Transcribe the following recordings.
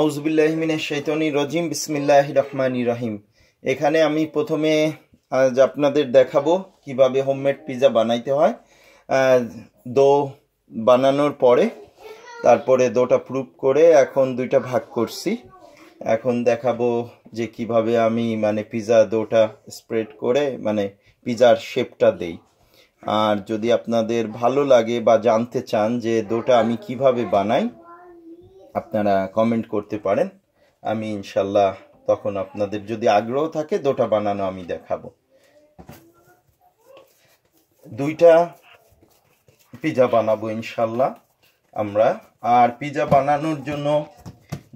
আউজবিল্লাহমিনের শৈতনী রজিম বিসমিল্লাহ রহমান রাহিম এখানে আমি প্রথমে আজ আপনাদের দেখাবো কিভাবে হোমমেড পিজা বানাইতে হয় দো বানানোর পরে তারপরে দোটা প্রুফ করে এখন দুইটা ভাগ করছি এখন দেখাবো যে কিভাবে আমি মানে পিজা দোটা স্প্রেড করে মানে পিজার শেপটা দেই আর যদি আপনাদের ভালো লাগে বা জানতে চান যে দোটা আমি কিভাবে বানাই আপনারা কমেন্ট করতে পারেন আমি ইনশাল্লাহ তখন আপনাদের যদি আগ্রহ থাকে দুটা বানানো আমি দেখাবো দুইটা পিজা বানাবো ইনশাল্লাহ আমরা আর পিজা বানানোর জন্য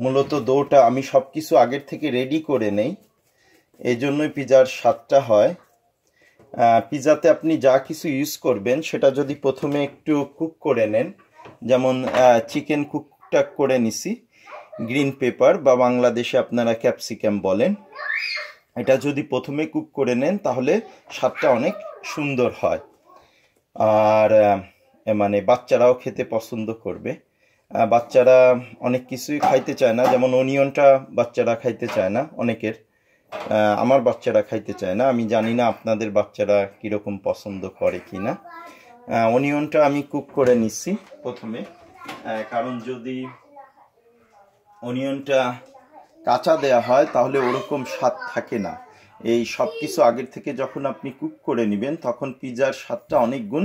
মূলত দোটা আমি সব কিছু আগের থেকে রেডি করে নেই জন্যই পিজার স্বাদটা হয় পিজাতে আপনি যা কিছু ইউজ করবেন সেটা যদি প্রথমে একটু কুক করে নেন যেমন চিকেন কুক টুকটাক করে নিছি গ্রিন পেপার বা বাংলাদেশে আপনারা ক্যাপসিকাম বলেন এটা যদি প্রথমে কুক করে নেন তাহলে স্বাদটা অনেক সুন্দর হয় আর মানে বাচ্চারাও খেতে পছন্দ করবে বাচ্চারা অনেক কিছুই খাইতে চায় না যেমন অনিয়নটা বাচ্চারা খাইতে চায় না অনেকের আমার বাচ্চারা খাইতে চায় না আমি জানি না আপনাদের বাচ্চারা কীরকম পছন্দ করে কি না অনিয়নটা আমি কুক করে নিচ্ছি প্রথমে কারণ যদি অনিয়নটা কাঁচা দেয়া হয় তাহলে ওরকম স্বাদ থাকে না এই সব কিছু আগের থেকে যখন আপনি কুক করে নেবেন তখন পিজার স্বাদটা অনেক গুণ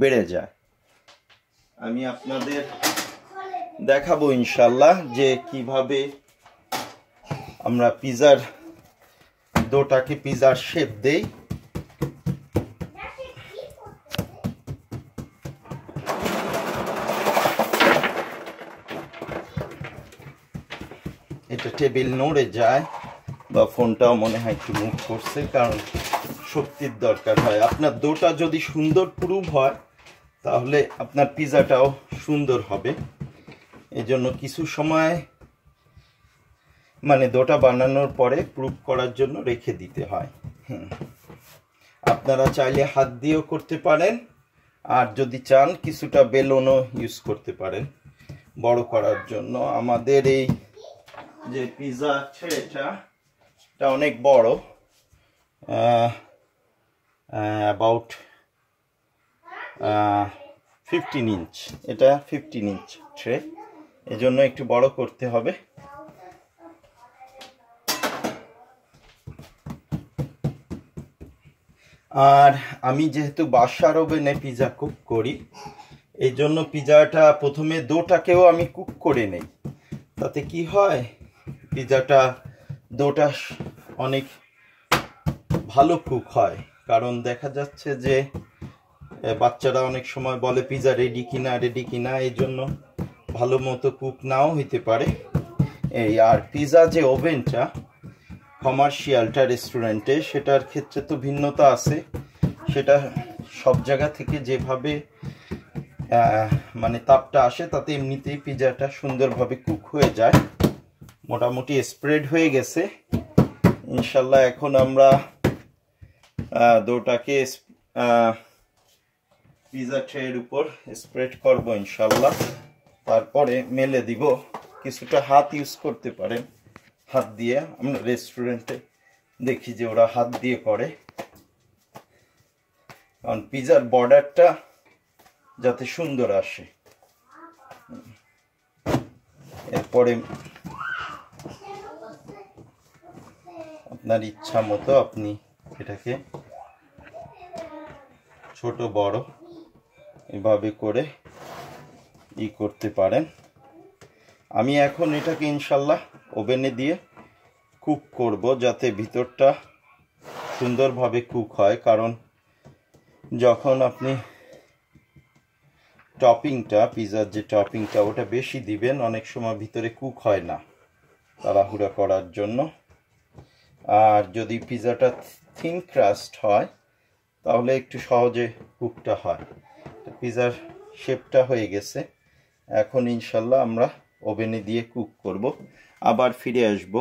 বেড়ে যায় আমি আপনাদের দেখাবো ইনশাল্লাহ যে কিভাবে আমরা পিজার দোটাকে পিজার শেপ দেই এটা টেবিল নড়ে যায় বা ফোনটাও মনে হয় একটু মুভ করছে কারণ শক্তির দরকার হয় আপনার দোটা যদি সুন্দর প্রুভ হয় তাহলে আপনার পিজাটাও সুন্দর হবে এজন্য কিছু সময় মানে দোটা বানানোর পরে প্রুভ করার জন্য রেখে দিতে হয় আপনারা চাইলে হাত দিয়েও করতে পারেন আর যদি চান কিছুটা বেলনও ইউজ করতে পারেন বড় করার জন্য আমাদের এই যে পিজা আছে এটা অনেক বড় অ্যাবাউট ফিফটিন ইঞ্চ এটা ফিফটিন ইঞ্চ ট্রে এজন্য একটু বড় করতে হবে আর আমি যেহেতু বাসার ওভেনে পিজা কুক করি এই জন্য পিজাটা প্রথমে দোটাকেও আমি কুক করে নেই তাতে কি হয় পিৎজাটা দোটা অনেক ভালো কুক হয় কারণ দেখা যাচ্ছে যে বাচ্চারা অনেক সময় বলে পিজা রেডি কিনা রেডি কিনা এই জন্য ভালো মতো কুক নাও হইতে পারে এই আর পিজা যে ওভেনটা কমার্শিয়ালটা রেস্টুরেন্টে সেটার ক্ষেত্রে তো ভিন্নতা আছে সেটা সব জায়গা থেকে যেভাবে মানে তাপটা আসে তাতে এমনিতেই পিজাটা সুন্দরভাবে কুক হয়ে যায় মোটামুটি স্প্রেড হয়ে গেছে ইনশাল্লাহ এখন আমরা দোটাকে পিজা ট্রের উপর স্প্রেড করব ইনশাল্লাহ তারপরে মেলে দিব কিছুটা হাত ইউজ করতে পারেন হাত দিয়ে আমরা রেস্টুরেন্টে দেখি যে ওরা হাত দিয়ে করে কারণ পিজার বর্ডারটা যাতে সুন্দর আসে এরপরে আপনার ইচ্ছা মতো আপনি এটাকে ছোট বড় এভাবে করে ই করতে পারেন আমি এখন এটাকে ইনশাল্লাহ ওভেনে দিয়ে কুক করব যাতে ভিতরটা সুন্দরভাবে কুক হয় কারণ যখন আপনি টপিংটা পিজার যে টপিংটা ওটা বেশি দিবেন অনেক সময় ভিতরে কুক হয় না তাড়াহুড়া করার জন্য আর যদি পিজাটা থিন ক্রাস্ট হয় তাহলে একটু সহজে কুকটা হয় পিজার শেপটা হয়ে গেছে এখন ইনশাল্লাহ আমরা ওভেনে দিয়ে কুক করব আবার ফিরে আসবো